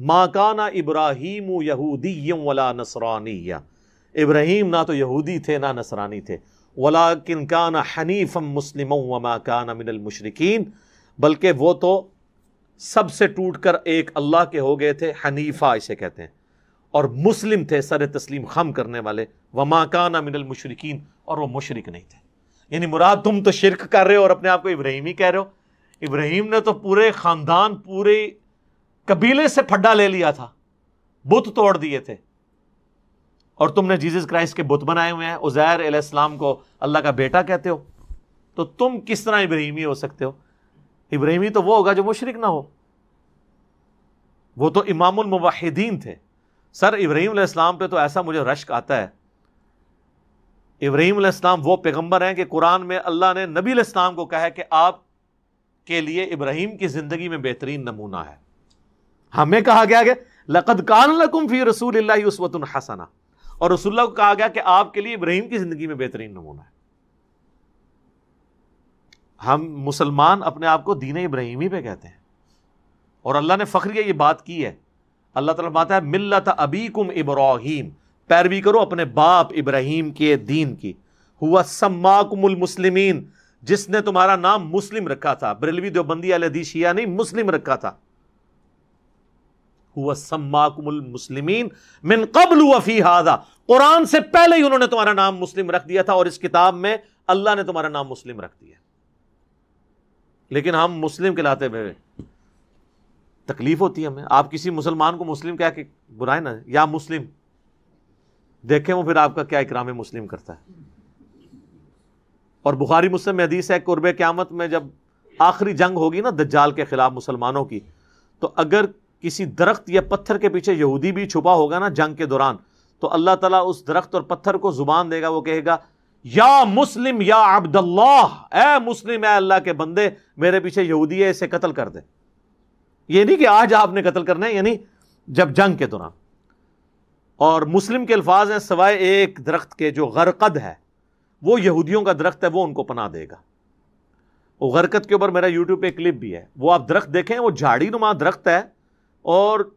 माकाना इब्राहिम यहूदीम वला नसरानिया इब्राहिम ना तो यहूदी थे ना नसरानी थे वला किन काना हनीफ़म मुस्लिम वमा काना मिनल मुशरकिन बल्कि वो तो सबसे टूट कर एक अल्लाह के हो गए थे हनीफ़ा इसे कहते हैं और मुस्लिम थे सर तस्लीम खम करने वाले वमा काना मिनल मुशरकिन और वह मशरक नहीं थे यानी मुराद तुम तो शिरक कर रहे हो और अपने आप को इब्राहिमी कह रहे हो इब्राहिम ने तो पूरे ख़ानदान पूरे कबीले से फड्डा ले लिया था बुत तोड़ दिए थे और तुमने जीसस क्राइस्ट के बुत बनाए हुए हैं उजैर अलैहिस्सलाम को अल्लाह का बेटा कहते हो तो तुम किस तरह इब्राहिमी हो सकते हो इब्राहिमी तो वो होगा जो मुशरिक ना हो वो तो इमामुल मुवाहिदीन थे सर इब्राहिम इस्लाम पे तो ऐसा मुझे रश्क आता है इब्राहिम इस्लाम वो पैगंबर हैं कि कुरान में अल्लाह ने नबी इस्लाम को कहा है कि आप के लिए इब्राहिम की ज़िंदगी में बेहतरीन नमूना है हमें कहा गया गया लकद कान लकुम फी रसूल उसवतन हसना और रसुल्ला को कहा गया कि आपके लिए इब्राहिम की जिंदगी में बेहतरीन नमूना है हम मुसलमान अपने आप को दीन इब्राहिमी पे कहते हैं और अल्लाह ने फख्रिया ये बात की है अल्लाह ताला बात है मिल्लत अबीकुम इब्राहिम पैरवी करो अपने बाप इब्राहिम के दीन की हुआ सम्माकुमुल मुस्लिमीन जिसने तुम्हारा नाम मुस्लिम रखा था बरेलवी देवबंदी अलदी नहीं मुस्लिम रखा था मिन कबल वफ़ी हादा कुरान से पहले ही उन्होंने तुम्हारा नाम मुस्लिम रख दिया था और इस किताब में अल्लाह ने तुम्हारा नाम मुस्लिम रख दिया लेकिन हम मुस्लिम कहलाते हुए तकलीफ होती है हमें आप किसी मुसलमान को मुस्लिम क्या बुराए ना या मुस्लिम देखें वो फिर आपका क्या इकराम मुस्लिम करता है और बुखारी मुस्लिम हदीस है कुर्ब क्यामत में जब आखिरी जंग होगी ना दज्जाल के खिलाफ मुसलमानों की तो अगर किसी दरख्त या पत्थर के पीछे यहूदी भी छुपा होगा ना जंग के दौरान तो अल्लाह तला उस दरख्त और पत्थर को जुबान देगा वो कहेगा या मुस्लिम या अब्दुल्लाह ए मुस्लिम ए अल्लाह के बंदे मेरे पीछे यहूदी है इसे कत्ल कर दे ये नहीं कि आज आपने कत्ल करना है यानी जब जंग के दौरान और मुस्लिम के अल्फाज हैं सवाए एक दरख्त के जो गरकद है वो यहूदियों का दरख्त है वो उनको पना देगा वो गरकद के ऊपर मेरा यूट्यूब पे क्लिप भी है वह आप दरख्त देखें वो झाड़ी नुमा दरख्त है और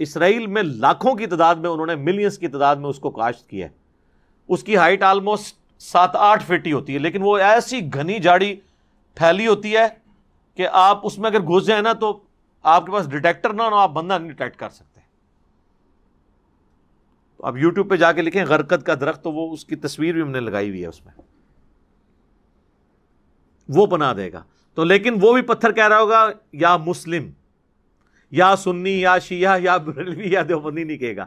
इसराइल में लाखों की तादाद में उन्होंने मिलियंस की तादाद में उसको काश्त किया है उसकी हाइट आलमोस्ट सात आठ फिट ही होती है लेकिन वो ऐसी घनी झाड़ी फैली होती है कि आप उसमें अगर घुस जाए ना तो आपके पास डिटेक्टर ना हो आप बंदा नहीं डिटेक्ट कर सकते तो आप यूट्यूब पर जाके लिखें गरकत का दरख्त तो वो उसकी तस्वीर भी हमने लगाई हुई है उसमें वो बना देगा तो लेकिन वो भी पत्थर कह रहा होगा या मुस्लिम या सुन्नी या शिया या बरेलवी या देवबंदी नहीं कहेगा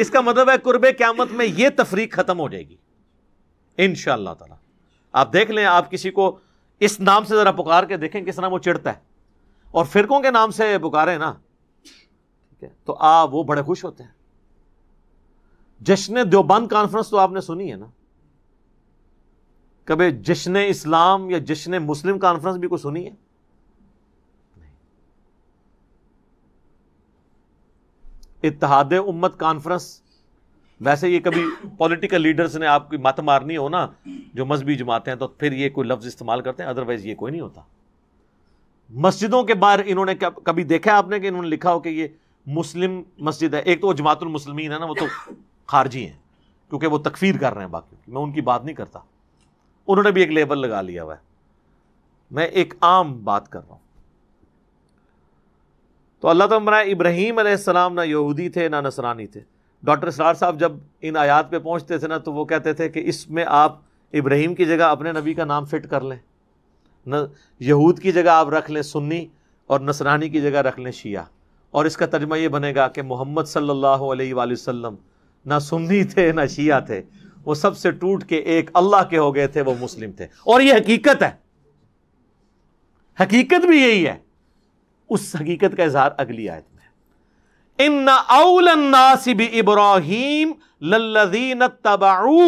इसका मतलब है कुर्बे क्यामत में यह तफरीक खत्म हो जाएगी इन ताला आप देख लें आप किसी को इस नाम से ज़रा पुकार के देखें किस नाम वो चिड़ता है और फिरकों के नाम से पुकारे ना ठीक है तो आप वो बड़े खुश होते हैं जश्न देवबंद कॉन्फ्रेंस तो आपने सुनी है ना कभी जश्न इस्लाम या जश्न मुस्लिम कॉन्फ्रेंस भी कुछ सुनी है इतिहाद उम्मत कॉन्फ्रेंस वैसे ये कभी पॉलिटिकल लीडर्स ने आपकी मत मारनी हो ना जो मजहबी जमाते हैं तो फिर ये कोई लफ्ज़ इस्तेमाल करते हैं अदरवाइज़ ये कोई नहीं होता मस्जिदों के बाहर इन्होंने कभी देखा आपने कि इन्होंने लिखा हो कि ये मुस्लिम मस्जिद है एक तो जमातुल मुसलमीन है ना वो तो खारजी हैं क्योंकि वो तकफीर कर रहे हैं बाकी मैं उनकी बात नहीं करता उन्होंने भी एक लेबल लगा लिया हुआ है मैं एक आम बात कर रहा हूँ तो अल्लाह तो बनाए इब्राहीम आसमाम ना यहूदी थे ना नसरानी थे डॉक्टर सरार साहब जब इन आयात पर पहुँचते थे ना तो वो कहते थे कि इसमें आप इब्राहीम की जगह अपने नबी का नाम फिट कर लें न यहूद की जगह आप रख लें सुन्नी और नसरानी की जगह रख लें शिया और इसका तर्जमा ये बनेगा कि मोहम्मद सल्लल्लाहु अलैहि वसल्लम ना सुन्नी थे ना शिया थे वो सबसे टूट के एक अल्लाह के हो गए थे वो मुस्लिम थे और ये हकीकत है हकीकत भी यही है उस हकीकत का इजहार अगली आयत में इन नासिब इब्राहिम लल्लदीन तबाऊ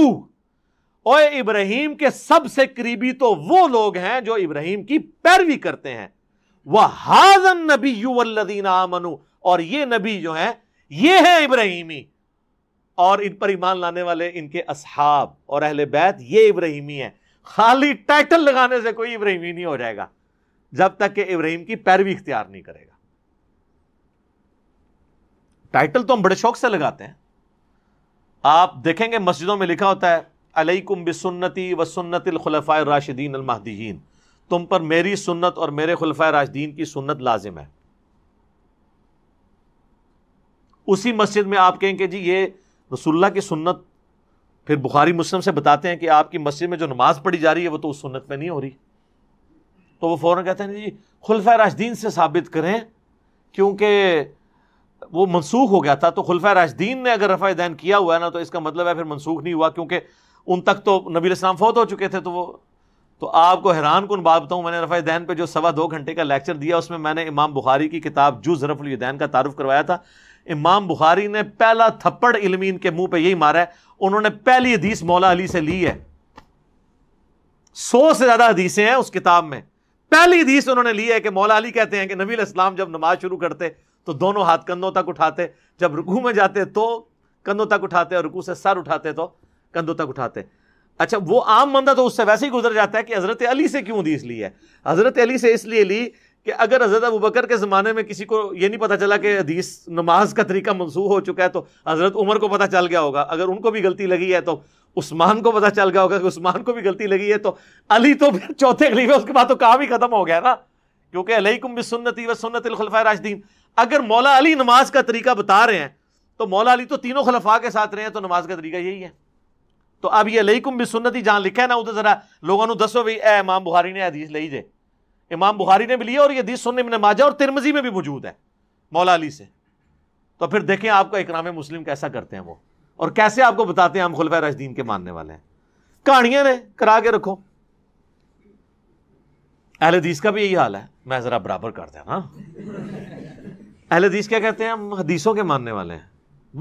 और इब्राहिम के सबसे करीबी तो वो लोग हैं जो इब्राहिम की पैरवी करते हैं वह हाजन नबी यूल्लदीन आमनु और ये नबी जो है ये है इब्राहिमी और इन पर ईमान लाने वाले इनके असहाब और अहले बैत ये इब्राहिमी है खाली टाइटल लगाने से कोई इब्राहिमी नहीं हो जाएगा जब तक कि इब्राहिम की पैरवी इख्तियार नहीं करेगा टाइटल तो हम बड़े शौक से लगाते हैं आप देखेंगे मस्जिदों में लिखा होता है अलैकुम बिसन्नति व सुन्नतलखलफ़ा राशिदीन अलमहदीन तुम पर मेरी सुन्नत और मेरे खुलफा राशिदीन की सुन्नत लाजिम है उसी मस्जिद में आप कहेंगे जी ये रसुल्ला की सुन्नत फिर बुखारी मुस्लिम से बताते हैं कि आपकी मस्जिद में जो नमाज पढ़ी जा रही है वो तो उस सुन्नत में नहीं हो रही तो वो फौरन कहते हैं जी खुलफ़ राजदीन से साबित करें क्योंकि वो मनसूख हो गया था तो खुलफ़ राशदीन ने अगर रफ़ा दैन किया हुआ है ना तो इसका मतलब है फिर मनसूख नहीं हुआ क्योंकि उन तक तो नबी इस्लाम फौत हो चुके थे तो वो तो आपको हैरान कन बात बताऊँ मैंने रफ़ा दैन पर जो सवा दो घंटे का लेक्चर दिया उसमें मैंने इमाम बुखारी की किताब जू ज़रफ़ुलदैन का तारुफ करवाया था इमाम बुखारी ने पहला थप्पड़ इलमीन के मुंह पर यही मारा है उन्होंने पहली हदीस मौला अली से ली है सौ से ज़्यादा हदीसें हैं उस किताब में पहली हदीस उन्होंने ली है कि मौला अली कहते हैं कि नबी इस्लाम जब नमाज शुरू करते तो दोनों हाथ कंधों तक उठाते जब रुकू में जाते तो कंधों तक उठाते और रुकू से सर उठाते तो कंधों तक उठाते अच्छा वो आम मंदा तो उससे वैसे ही गुजर जाता है कि हज़रत अली से क्यों हदीस ली है हज़रत अली से इसलिए ली कि अगर हज़रत अबू बकर के ज़माने में किसी को यह नहीं पता चला कि हदीस नमाज का तरीका मनसूख हो चुका है तो हज़रत उमर को पता चल गया होगा अगर उनको भी गलती लगी है तो उस्मान को पता चल गया होगा कि उस्मान को भी गलती लगी है तो अली तो फिर चौथे खलीफे उसके बाद तो काम ही ख़त्म हो गया ना क्योंकि अलैकुम बिसन्नति व सुन्नतलखलफ़ा राशदीन अगर मौला अली नमाज का तरीका बता रहे हैं तो मौला अली तो तीनों खलफा के साथ रहे हैं तो नमाज का तरीका यही है तो अब यह ये अलैकुम बिसन्नति जहाँ लिखा है ना उधर ज़रा लोगों ने दसो भाई ए इमाम बुखारी ने हदीस ली जे इमाम बुखारी ने भी लिया और ये हदीस सुनने में नमाजा और तिरमजी में भी मौजूद है मौला अली से तो फिर देखें आपका इकराम मुस्लिम कैसा करते हैं वो और कैसे आपको बताते हैं हम खुलफा राजदीन के मानने वाले हैं कहानियां ने करा के रखो अहलदीस का भी यही हाल है मैं ज़रा बराबर कर देना हाँ। अहलदीस क्या कहते हैं हम हदीसों के मानने वाले हैं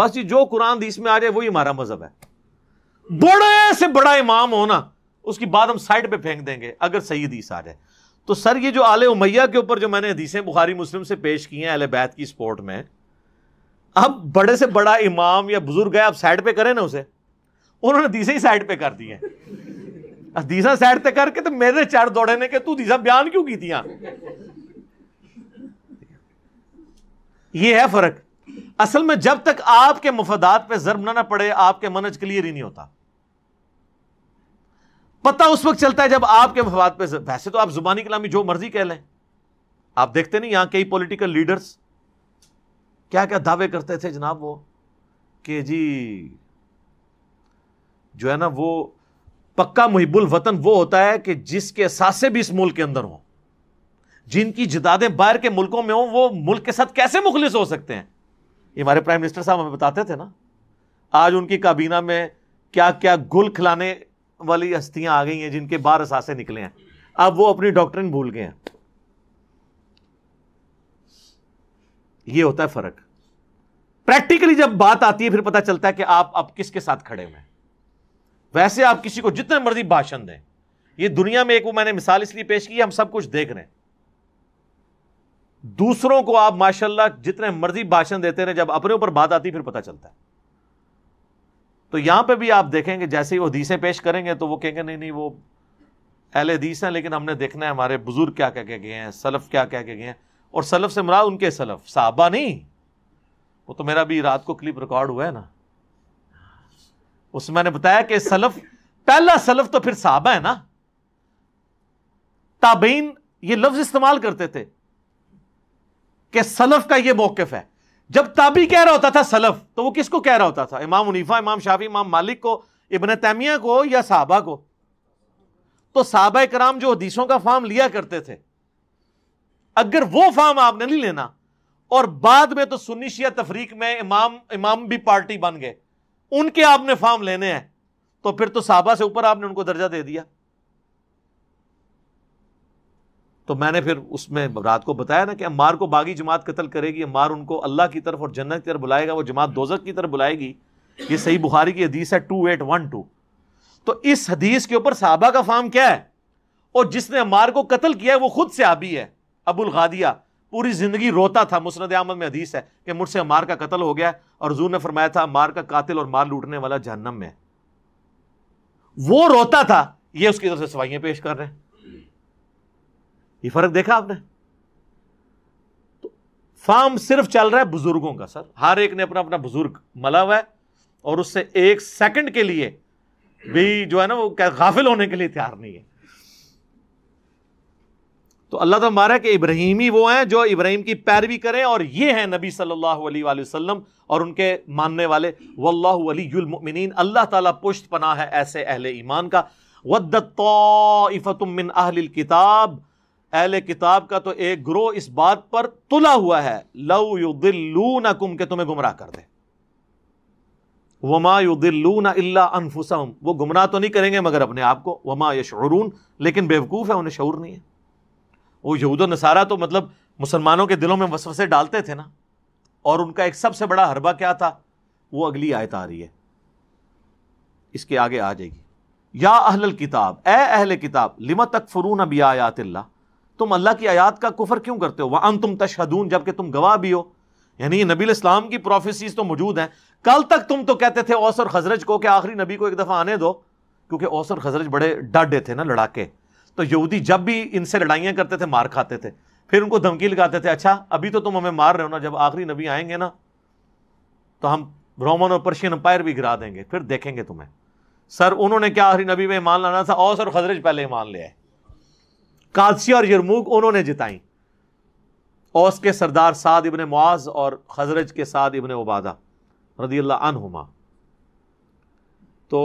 बस ये जो कुरान हदीस में आ जाए वही हमारा मजहब है बड़े से बड़ा इमाम हो ना उसकी बात हम साइड पे फेंक देंगे अगर सही हदीस आ जाए तो सर ये जो आल उमैया के ऊपर जो मैंने हदीसें बुखारी मुस्लिम से पेश की हैं अल बैत की स्पोर्ट में अब बड़े से बड़ा इमाम या बुजुर्ग है आप साइड पर करें ना उसे उन्होंने हदीसें ही साइड पर कर दी हैं हदीसा साइड पर करके तो मेरे चार दौड़े ने कि तू हदीसा बयान क्यों की थी ये है फर्क असल में जब तक आपके मफादात पे जरब ना ना पड़े आपके मनज क्लियर ही नहीं होता पता उस वक्त चलता है जब आपके मफाद पे वैसे तो आप जुबानी कलामी जो मर्जी कह लें आप देखते नहीं यहां कई पॉलिटिकल लीडर्स क्या क्या दावे करते थे जनाब वो कि जी जो है ना वो पक्का मुहिबुल वतन वो होता है कि जिसके असासे भी इस मुल्क के अंदर हों जिनकी जिदादें बाहर के मुल्कों में हों वो मुल्क के साथ कैसे मुखलिस हो सकते हैं ये हमारे प्राइम मिनिस्टर साहब हमें बताते थे ना आज उनकी काबीना में क्या क्या गुल खिलाने वाली अस्थियां आ गई हैं जिनके बार असासे निकले हैं अब वो अपनी डॉक्ट्रिन भूल गए हैं ये होता है फर्क प्रैक्टिकली जब बात आती है फिर पता चलता है कि आप अब किसके साथ खड़े हुए वैसे आप किसी को जितने मर्जी भाषण दें ये दुनिया में एक वो मैंने मिसाल इसलिए पेश की हम सब कुछ देख रहे हैं दूसरों को आप माशाल्लाह जितने मर्जी भाषण देते रहे जब अपने ऊपर बात आती फिर पता चलता है तो यहां पे भी आप देखेंगे जैसे ही वो हदीसें पेश करेंगे तो वो कहेंगे नहीं नहीं वो अहल हदीस हैं लेकिन हमने देखना है हमारे बुजुर्ग क्या कह के गए हैं सलफ़ क्या कह के गए हैं और सलफ़ से मरा उनके सलफ़ साहबा नहीं वो तो मेरा भी रात को क्लिप रिकॉर्ड हुआ है ना उसमें मैंने बताया कि सलफ़ पहला सलफ़ तो फिर साहबा है ना ताबीन ये लफ्ज़ इस्तेमाल करते थे कि सलफ़ का यह मौकफ है जब ताबी कह रहा होता था सलफ तो वो किसको कह रहा होता था इमाम मुनीफा इमाम शाफी इमाम मालिक को इबन तैमिया को या साहबा को तो साहब कराम जो हदीसों का फार्म लिया करते थे अगर वो फार्म आपने नहीं लेना और बाद में तो सुनिश या तफरीक में इमाम इमाम भी पार्टी बन गए उनके आपने फार्म लेने हैं तो फिर तो साहबा से ऊपर आपने उनको दर्जा दे दिया तो मैंने फिर उसमें रात को बताया ना कि अम्मार को बागी जमात कत्ल करेगी अम्मार उनको अल्लाह की तरफ और जन्नत की तरफ बुलाएगा वो जमात दोजक की तरफ बुलाएगी ये सही बुखारी की हदीस है टू एट वन टू तो इस हदीस के ऊपर साहबा का फार्म क्या है और जिसने अम्मार को कत्ल किया है वो खुद से आबी है अबुल गादिया पूरी जिंदगी रोता था मुसरद अहमद में हदीस है कि मुझसे अम्मार का कत्ल हो गया और जू ने फरमाया था अम्मार का कातिल और मार लूटने वाला जहनम में वो रोता था ये उसकी तरफ से सवाइयां पेश कर रहे हैं ये फर्क देखा आपने तो फार्म सिर्फ चल रहा है बुजुर्गों का सर हर एक ने अपना अपना बुजुर्ग मला हुआ है और उससे एक सेकंड के लिए भी जो है ना वो गाफिल होने के लिए तैयार नहीं है तो अल्लाह तो मारा कि इब्राहिमी वो हैं जो इब्राहिम की पैरवी करें और ये हैं नबी सल्लल्लाहु अलैहि वसल्लम और उनके मानने वाले वल्लामिन अल्लाह ताला पुष्ट पना है ऐसे अहले ईमान का वद्दत मिन अहलिल किताब अहल किताब का तो एक ग्रोह इस बात पर तुला हुआ है लव युदिल्लू ना कुम के तुम्हें गुमराह कर दे वमा युदिल्लू ना इल्ला अनफुसम वो गुमराह तो नहीं करेंगे मगर अपने आप को वमा शुरून लेकिन बेवकूफ़ है उन्हें शूर नहीं है वो यहूद नसारा तो मतलब मुसलमानों के दिलों में वसवसे डालते थे ना और उनका एक सबसे बड़ा हरबा क्या था वो अगली आयत आ रही है इसके आगे आ जाएगी या अहल किताब ए अहल किताब लिमा तक फरून अब आयात तुम अल्लाह की आयात का कुफर क्यों करते हो वह अन तुम तशहदून जबकि तुम गवाह भी हो यानी नबी इस्लाम की प्रोफेसीज तो मौजूद हैं कल तक तुम तो कहते थे औस और खजरज को कि आखिरी नबी को एक दफ़ा आने दो क्योंकि औस और खजरज बड़े डाडे थे ना लड़ाके तो यहूदी जब भी इनसे लड़ाइयाँ करते थे मार खाते थे फिर उनको धमकी लगाते थे अच्छा अभी तो तुम हमें मार रहे हो ना जब आखिरी नबी आएंगे ना तो हम रोमन और पर्शियन अंपायर भी गिरा देंगे फिर देखेंगे तुम्हें सर उन्होंने क्या आखिरी नबी में ईमान लाना था औस और खजरज पहले ईमान ले आए कादसिया और यरमूक उन्होंने जिताई औस के सरदार साद इबन मुआज और खजरज के साद इबन उबादा रदी तो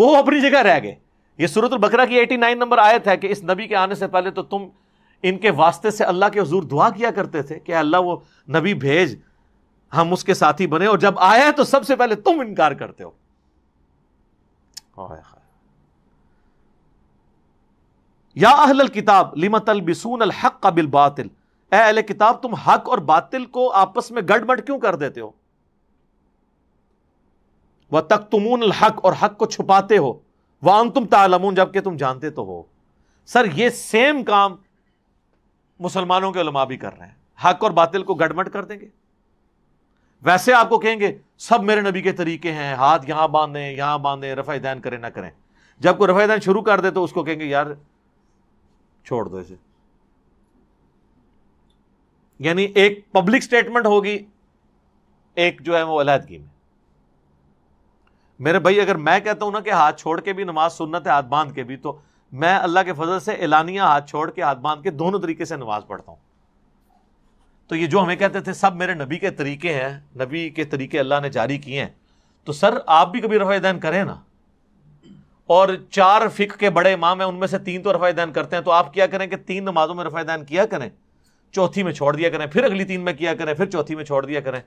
वो अपनी जगह रह गए यह सूरत बकरा की एटी नाइन नंबर आयत है कि इस नबी के आने से पहले तो तुम इनके वास्ते से अल्लाह के हजूर दुआ किया करते थे कि अल्लाह वो नबी भेज हम उसके साथी बने और जब आया तो सबसे पहले तुम इनकार करते हो या अहल किताब लिमत अल हक का बिल बातिल अहल किताब तुम हक और बातिल को आपस में गड़बड़ क्यों कर देते हो वह तक तुमून हक और हक को छुपाते हो वह अन तुम तालमून जबकि तुम जानते तो हो सर यह सेम काम मुसलमानों के उलमा भी कर रहे हैं हक और बातिल को गड़मट कर देंगे वैसे आपको कहेंगे सब मेरे नबी के तरीके हैं हाथ यहां बांधे यहां बांधे रफाई दैन करें ना करें जब कोई रफाई दैन शुरू कर दे तो उसको कहेंगे यार छोड़ दो इसे यानी एक पब्लिक स्टेटमेंट होगी एक जो है वो अलहदगी में मेरे भाई अगर मैं कहता हूं ना कि हाथ छोड़ के भी नमाज सुनना है हाथ बांध के भी तो मैं अल्लाह के फजल से एलानिया हाथ छोड़ के हाथ बांध के दोनों तरीके से नमाज पढ़ता हूं तो ये जो हमें कहते थे सब मेरे नबी के तरीके हैं नबी के तरीके अल्लाह ने जारी किए हैं तो सर आप भी कभी रफादैन करें ना और चार फिक के बड़े इमाम हैं उनमें से तीन तो रफा दैन करते हैं तो आप क्या करें कि तीन नमाजों में रफा दैन किया करें चौथी में छोड़ दिया करें फिर अगली तीन में किया करें फिर चौथी में छोड़ दिया करें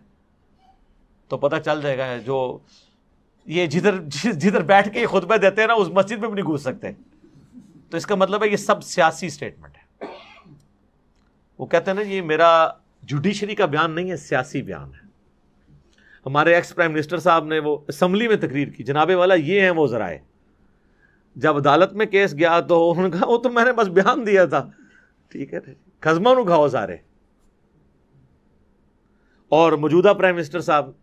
तो पता चल जाएगा जो ये जिधर जिधर बैठ के खुतबे देते हैं ना उस मस्जिद में भी नहीं घूस सकते तो इसका मतलब है ये सब सियासी स्टेटमेंट है वो कहते हैं ना ये मेरा जुडिशरी का बयान नहीं है सियासी बयान है हमारे एक्स प्राइम मिनिस्टर साहब ने वो असम्बली में तकरीर की जनाबे वाला ये है वो जराए जब अदालत में केस गया तो उनका वो तो मैंने बस बयान दिया था ठीक है खजमा खाओ सारे और मौजूदा प्राइम मिनिस्टर साहब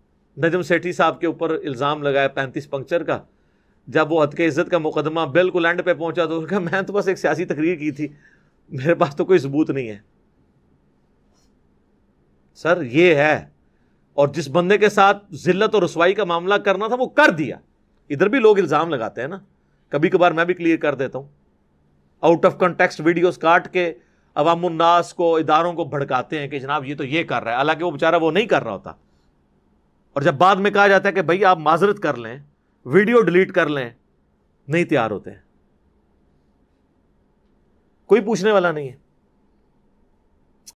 नजम सेठी साहब के ऊपर इल्ज़ाम लगाया पैंतीस पंक्चर का जब वो हद इज़्ज़त का मुकदमा बिल्कुल एंड पे पहुंचा तो उसका मैंने तो बस एक सियासी तकरीर की थी मेरे पास तो कोई सबूत नहीं है सर ये है और जिस बंदे के साथ जिल्लत और रसवाई का मामला करना था वो कर दिया इधर भी लोग इल्ज़ाम लगाते हैं ना कभी कभार मैं भी क्लियर कर देता हूं आउट ऑफ कंटेक्सट वीडियोस काट के अवामुन्नास को इदारों को भड़काते हैं कि जनाब ये तो ये कर रहा है हालांकि वो बेचारा वो नहीं कर रहा होता और जब बाद में कहा जाता है कि भाई आप माजरत कर लें वीडियो डिलीट कर लें नहीं तैयार होते कोई पूछने वाला नहीं है